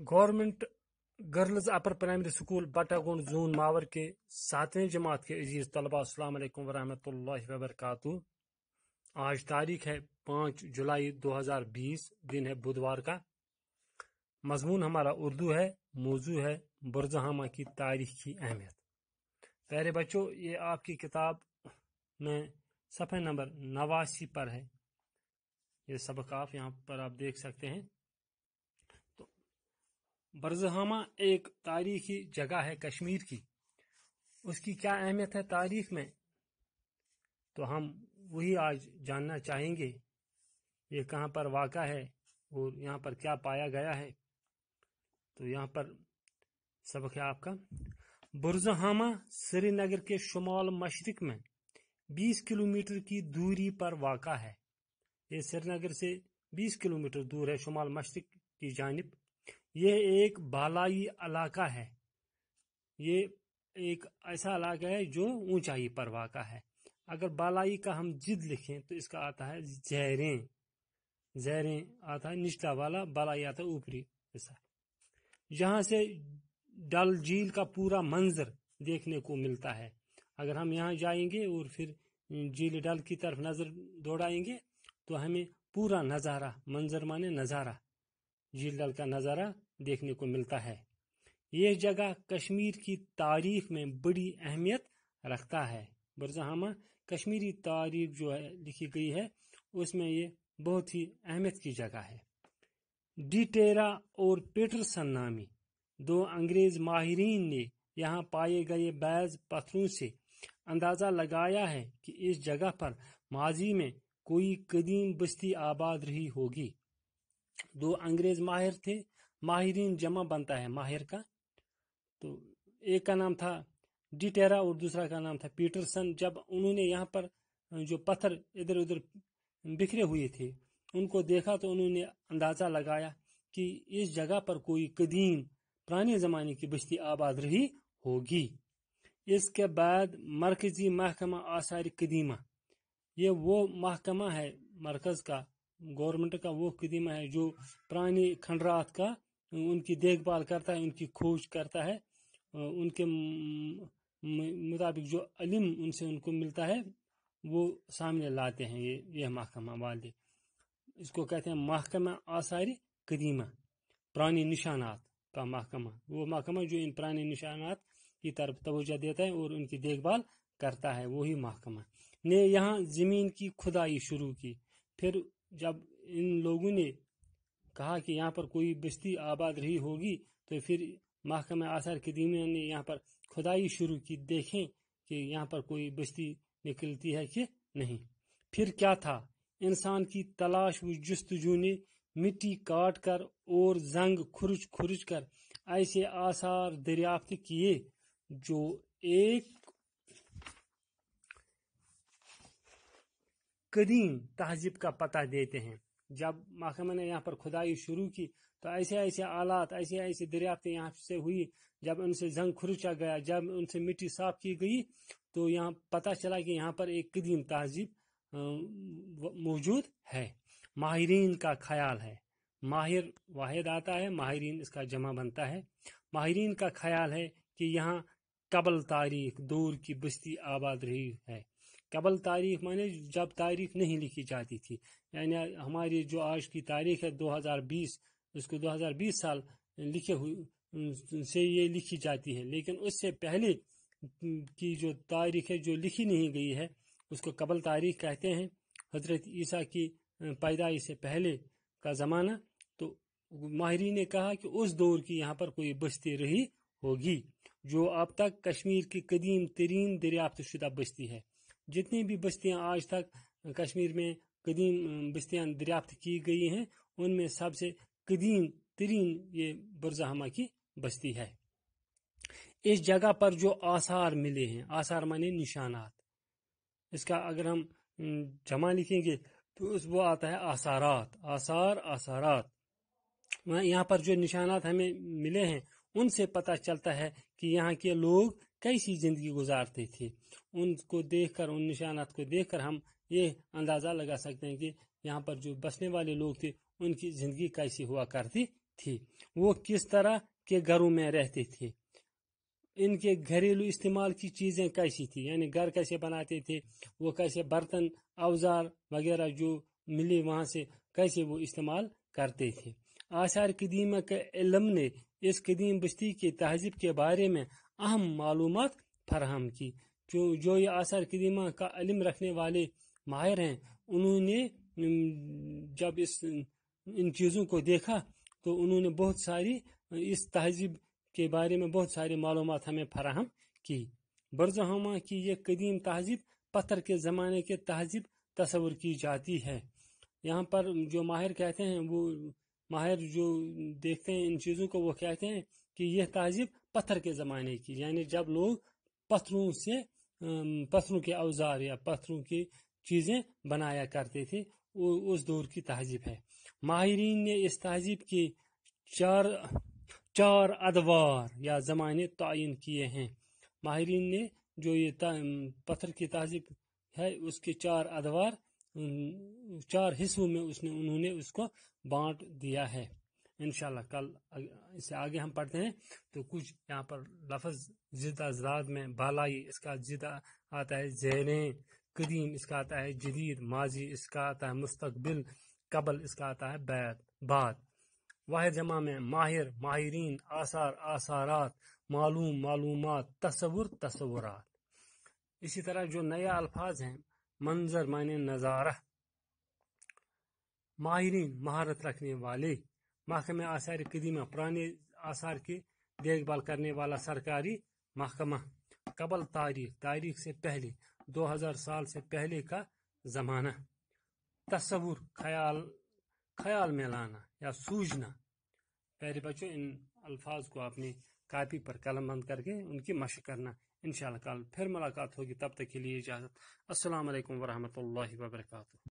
government girls upper primary school Batagon जून मावर के सातवें जमात के अजीज़ तलबा असल वरहमत वबरक आज तारीख है पाँच जुलाई 2020 दिन है बुधवार का मजमून हमारा उर्दू है मौजू है बुरजहामा की तारीख की अहमियत प्यारे बच्चों ये आपकी किताब में सफ़े नंबर नवासी पर है ये सबक आप यहाँ पर आप देख सकते हैं बरजहामा एक तारीखी जगह है कश्मीर की उसकी क्या अहमियत है तारीख में तो हम वही आज जानना चाहेंगे ये कहाँ पर वाक़ है और यहाँ पर क्या पाया गया है तो यहाँ पर सबक है आपका बुरजहामा श्रीनगर के शुमाल मशरक में 20 किलोमीटर की दूरी पर वाक़ है ये श्रीनगर से 20 किलोमीटर दूर है शुमाल मशरक की जानब ये एक बालाई इलाका है ये एक ऐसा इलाका है जो ऊंचाई पर वाका है अगर बालाई का हम जिद लिखें तो इसका आता है जहरें जहरें आता है निचला वाला बालाई आता है ऊपरी हिस्सा यहाँ से डल झील का पूरा मंजर देखने को मिलता है अगर हम यहाँ जाएंगे और फिर झील डल की तरफ नज़र दौड़ाएंगे तो हमें पूरा नज़ारा मंजर माने नज़ारा झील डल का नज़ारा देखने को मिलता है ये जगह कश्मीर की तारीख में बड़ी अहमियत रखता है बुरजहामा कश्मीरी तारीख जो है लिखी गई है उसमें ये बहुत ही अहमियत की जगह है डीटेरा और पेटरसन नामी दो अंग्रेज माहरीन ने यहाँ पाए गए बैज पत्थरों से अंदाजा लगाया है कि इस जगह पर माजी में कोई कदीम बस्ती आबाद रही होगी दो अंग्रेज माहिर थे माहरीन जमा बनता है माहिर का तो एक का नाम था डिटेरा और दूसरा का नाम था पीटरसन जब उन्होंने यहाँ पर जो पत्थर इधर उधर बिखरे हुए थे उनको देखा तो उन्होंने अंदाजा लगाया कि इस जगह पर कोई कदीम पुराने जमाने की बस्ती आबाद रही होगी इसके बाद मरकजी महकमा आसार कदीमा ये वो महकमा है मरकज का गवर्नमेंट का वो कदीमा है जो पुरानी खंडरात का उनकी देखभाल करता है उनकी खोज करता है उनके मुताबिक जो अलिम उनसे उनको मिलता है वो सामने लाते हैं ये यह महकमा वाले इसको कहते हैं महकमा आसार कदीमा पुराने निशानात का महकमा वो महकमा जो इन पुराने निशानात की तरफ तोजह देता है और उनकी देखभाल करता है वही महकमा ने यहाँ ज़मीन की खुदाई शुरू की फिर जब इन लोगों ने कहा कि यहाँ पर कोई बस्ती आबाद रही होगी तो फिर महकमे आसार कदीमिया ने यहाँ पर खुदाई शुरू की देखें कि यहाँ पर कोई बस्ती निकलती है कि नहीं फिर क्या था इंसान की तलाश व जस्तजू ने मिट्टी काट कर और जंग खुरच खुरच कर ऐसे आसार दरियाफ्त किए जो एक कदीम तहजीब का पता देते हैं जब महकमे ने यहाँ पर खुदाई शुरू की तो ऐसे ऐसे आलात ऐसे ऐसे दरियाफ्तें यहाँ से हुई जब उनसे जंग खुरचा गया जब उनसे मिट्टी साफ की गई तो यहाँ पता चला कि यहाँ पर एक कदीम तहजीब मौजूद है माहरीन का ख्याल है माहिर वाहिद आता है माहरीन इसका जमा बनता है माहरीन का ख्याल है कि यहाँ कबल तारीख दूर की बस्ती आबाद रही है कबल तारीख माने जब तारीख नहीं लिखी जाती थी यानी हमारी जो आज की तारीख है 2020 उसको 2020 साल लिखे हुए से ये लिखी जाती है लेकिन उससे पहले की जो तारीख है जो लिखी नहीं गई है उसको कबल तारीख कहते हैं हजरत ईसा की पैदाइश से पहले का ज़माना तो माहरी ने कहा कि उस दौर की यहाँ पर कोई बस्ती रही होगी जो अब तक कश्मीर की कदीम तरीन दरियाफ्त शुदा बस्ती है जितनी भी बस्तियां आज तक कश्मीर में कदीम बस्तियां दरियाफ्त की गई हैं उनमें सबसे कदीम तरीन ये बुरजहमा की बस्ती है इस जगह पर जो आसार मिले हैं आसार माने निशानात इसका अगर हम जमा लिखेंगे तो उस वो आता है आसारात आसार आसारात यहाँ पर जो निशानात हमें मिले हैं उनसे पता चलता है कि यहाँ के लोग कैसी जिंदगी गुजारते थे उनको देखकर उन निशानात को देखकर हम ये अंदाज़ा लगा सकते हैं कि यहाँ पर जो बसने वाले लोग थे उनकी ज़िंदगी कैसी हुआ करती थी वो किस तरह के घरों में रहते थे इनके घरेलू इस्तेमाल की चीज़ें कैसी थी यानी घर कैसे बनाते थे वो कैसे बर्तन अवजार वगैरह जो मिले वहां से कैसे वो इस्तेमाल करते थे आशार कदीमा के इलम ने इस कदीम बस्ती के तहजीब के बारे में अहम मालूम फरहम की जो जो ये आसार कदीमा का इलम रखने वाले माहिर हैं उन्होंने जब इस इन चीज़ों को देखा तो उन्होंने बहुत सारी इस तहजीब के बारे में बहुत सारी मालूम हमें फराहम की बरजहमा की यह कदीम तहजीब पत्थर के ज़माने के तहजीब तस्वर की जाती है यहाँ पर जो माहिर कहते हैं वो माहिर जो देखते हैं इन चीज़ों को वो कहते हैं कि यह तहजीब पत्थर के ज़माने की यानी जब लोग पत्थरों से पत्थरों के औजार या पत्थरों की चीज़ें बनाया करते थे वो उस दौर की तहजीब है माहरीन ने इस तहजीब के चार चार अदवार या ज़माने तयन किए हैं माहरीन ने जो ये पत्थर की तहजीब है उसके चार अदवार चार हिस्सों में उसने उन्होंने उसको बांट दिया है इनशाला कल इसे आगे हम पढ़ते हैं तो कुछ यहाँ पर लफज जिद अजरात में बालाई इसका जिद आता है जैने कदीम इसका आता है जदीद माजी इसका आता है मुस्तबिल कबल इसका आता है बैत बाद वाहिर जमा में माहिर माहरीन आसार आसारात मालूम मालूम तस्वुर तस्वुरात इसी तरह जो नया अल्फाज हैं मंजर मान नज़ारा माहरीन महारत रखने वाले महकमे आसार कदीमा पुराने आसार की देखभाल करने वाला सरकारी महकमा कबल तारीख तारीख से पहले 2000 साल से पहले का ज़माना तस्वूर ख्याल ख्याल में लाना या सूझना प्यारे बच्चों इन अल्फाज को अपनी कापी पर कलम बंद करके उनकी मशक करना इन कल फिर मुलाकात होगी तब तक के लिए इजाज़त असलकम वरहमल वर्का